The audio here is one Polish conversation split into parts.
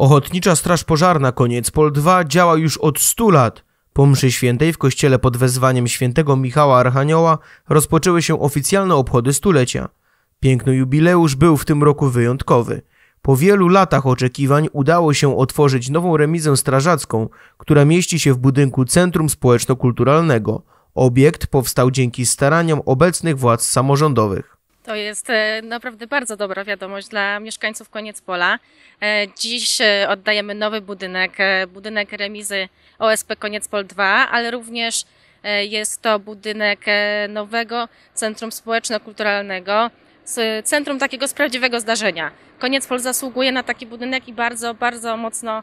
Ochotnicza Straż Pożarna Koniec Pol 2 działa już od 100 lat. Po mszy świętej w kościele pod wezwaniem świętego Michała Archanioła rozpoczęły się oficjalne obchody stulecia. Piękny jubileusz był w tym roku wyjątkowy. Po wielu latach oczekiwań udało się otworzyć nową remizę strażacką, która mieści się w budynku Centrum Społeczno-Kulturalnego. Obiekt powstał dzięki staraniom obecnych władz samorządowych. To jest e, naprawdę bardzo dobra wiadomość dla mieszkańców Koniec Pola. E, dziś e, oddajemy nowy budynek, budynek remizy OSP Koniec Pol 2, ale również jest to budynek nowego Centrum Społeczno-Kulturalnego, centrum takiego z prawdziwego zdarzenia. Koniec Pol zasługuje na taki budynek i bardzo, bardzo mocno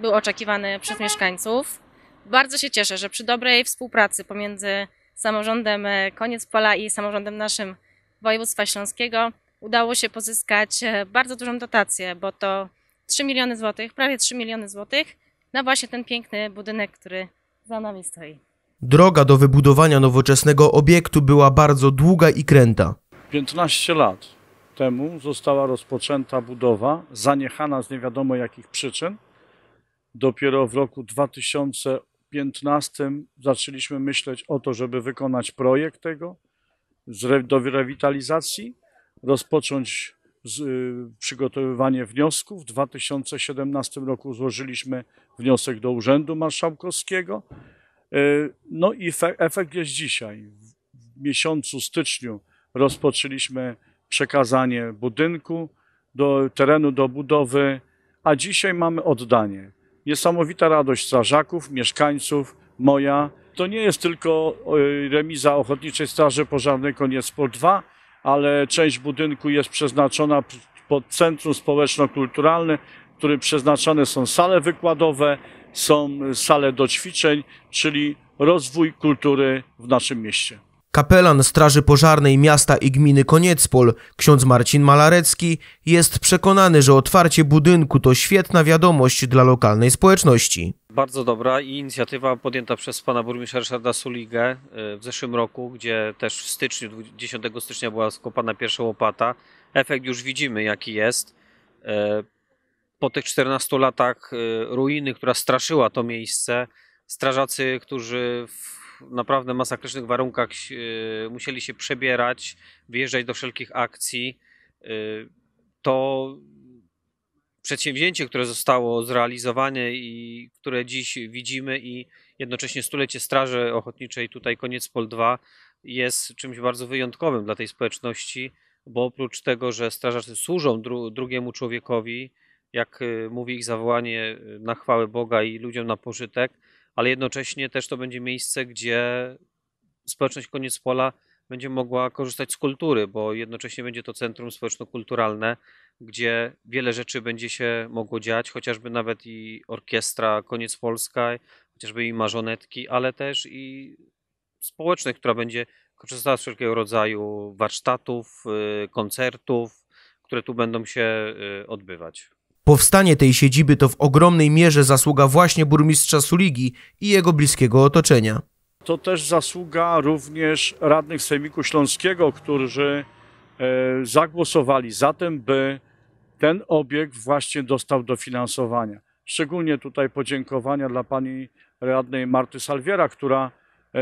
był oczekiwany przez mieszkańców. Bardzo się cieszę, że przy dobrej współpracy pomiędzy samorządem Koniec Pola i samorządem naszym województwa śląskiego udało się pozyskać e, bardzo dużą dotację, bo to 3 miliony złotych, prawie 3 miliony złotych na właśnie ten piękny budynek, który za nami stoi. Droga do wybudowania nowoczesnego obiektu była bardzo długa i kręta. 15 lat temu została rozpoczęta budowa, zaniechana z niewiadomo jakich przyczyn. Dopiero w roku 2015 zaczęliśmy myśleć o to, żeby wykonać projekt tego do rewitalizacji, rozpocząć z, y, przygotowywanie wniosków. W 2017 roku złożyliśmy wniosek do Urzędu Marszałkowskiego. Y, no i fe, efekt jest dzisiaj. W miesiącu styczniu rozpoczęliśmy przekazanie budynku do terenu do budowy, a dzisiaj mamy oddanie. Niesamowita radość strażaków, mieszkańców, moja. To nie jest tylko remiza Ochotniczej Straży Pożarnej Sport 2, ale część budynku jest przeznaczona pod Centrum Społeczno-Kulturalne, w którym przeznaczone są sale wykładowe, są sale do ćwiczeń, czyli rozwój kultury w naszym mieście. Kapelan Straży Pożarnej miasta i gminy Koniecpol, ksiądz Marcin Malarecki, jest przekonany, że otwarcie budynku to świetna wiadomość dla lokalnej społeczności. Bardzo dobra i inicjatywa podjęta przez pana burmistrza Ryszarda Suligę y, w zeszłym roku, gdzie też w styczniu, 10 stycznia była skopana pierwsza łopata. Efekt już widzimy jaki jest. Y, po tych 14 latach y, ruiny, która straszyła to miejsce, strażacy, którzy w naprawdę masakrycznych warunkach e, musieli się przebierać, wyjeżdżać do wszelkich akcji. E, to przedsięwzięcie, które zostało zrealizowane i które dziś widzimy i jednocześnie stulecie Straży Ochotniczej, tutaj koniec Pol 2, jest czymś bardzo wyjątkowym dla tej społeczności, bo oprócz tego, że strażacy służą dru drugiemu człowiekowi, jak e, mówi ich zawołanie na chwałę Boga i ludziom na pożytek, ale jednocześnie też to będzie miejsce, gdzie społeczność Koniec Pola będzie mogła korzystać z kultury, bo jednocześnie będzie to centrum społeczno-kulturalne, gdzie wiele rzeczy będzie się mogło dziać, chociażby nawet i orkiestra Koniec Polska, chociażby i marzonetki, ale też i społeczność, która będzie korzystała z wszelkiego rodzaju warsztatów, y, koncertów, które tu będą się y, odbywać. Powstanie tej siedziby to w ogromnej mierze zasługa właśnie burmistrza Suligi i jego bliskiego otoczenia. To też zasługa również radnych Sejmiku Śląskiego, którzy e, zagłosowali za tym, by ten obiekt właśnie dostał dofinansowania. Szczególnie tutaj podziękowania dla pani radnej Marty Salwiera, która e,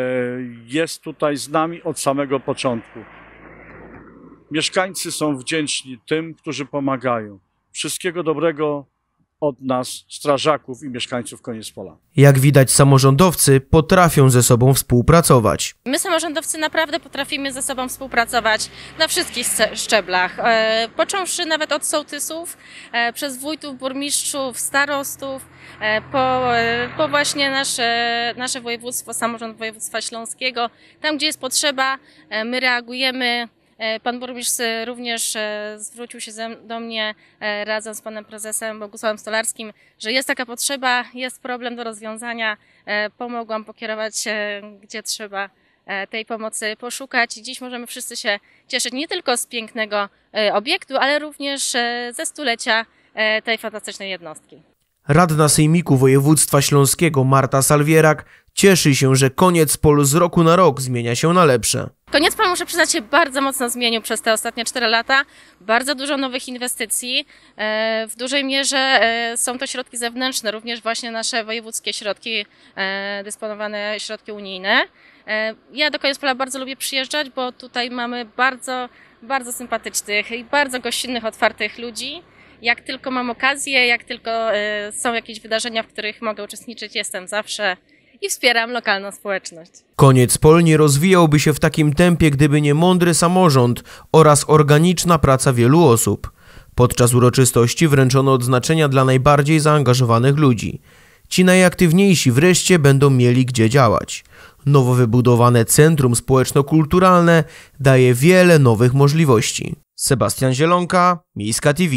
jest tutaj z nami od samego początku. Mieszkańcy są wdzięczni tym, którzy pomagają. Wszystkiego dobrego od nas, strażaków i mieszkańców Koniec Pola. Jak widać, samorządowcy potrafią ze sobą współpracować. My, samorządowcy, naprawdę potrafimy ze sobą współpracować na wszystkich szczeblach. E, począwszy nawet od sołtysów, e, przez wójtów, burmistrzów, starostów, e, po, e, po właśnie nasze, nasze województwo, samorząd województwa śląskiego. Tam, gdzie jest potrzeba, e, my reagujemy. E, pan burmistrz również e, zwrócił się do mnie e, razem z panem prezesem Bogusławem Stolarskim, że jest taka potrzeba, jest problem do rozwiązania. Pomogłam pokierować, gdzie trzeba tej pomocy poszukać. Dziś możemy wszyscy się cieszyć nie tylko z pięknego obiektu, ale również ze stulecia tej fantastycznej jednostki. Radna Sejmiku Województwa Śląskiego Marta Salwierak cieszy się, że koniec pol z roku na rok zmienia się na lepsze. Koniec pan, muszę przyznać, się bardzo mocno zmienił przez te ostatnie 4 lata. Bardzo dużo nowych inwestycji. E, w dużej mierze e, są to środki zewnętrzne, również właśnie nasze wojewódzkie środki, e, dysponowane środki unijne. Ja do Pola bardzo lubię przyjeżdżać, bo tutaj mamy bardzo, bardzo sympatycznych i bardzo gościnnych, otwartych ludzi. Jak tylko mam okazję, jak tylko są jakieś wydarzenia, w których mogę uczestniczyć, jestem zawsze i wspieram lokalną społeczność. Koniec pol nie rozwijałby się w takim tempie, gdyby nie mądry samorząd oraz organiczna praca wielu osób. Podczas uroczystości wręczono odznaczenia dla najbardziej zaangażowanych ludzi. Ci najaktywniejsi wreszcie będą mieli gdzie działać. Nowo wybudowane Centrum Społeczno-Kulturalne daje wiele nowych możliwości. Sebastian Zielonka, Miejska TV.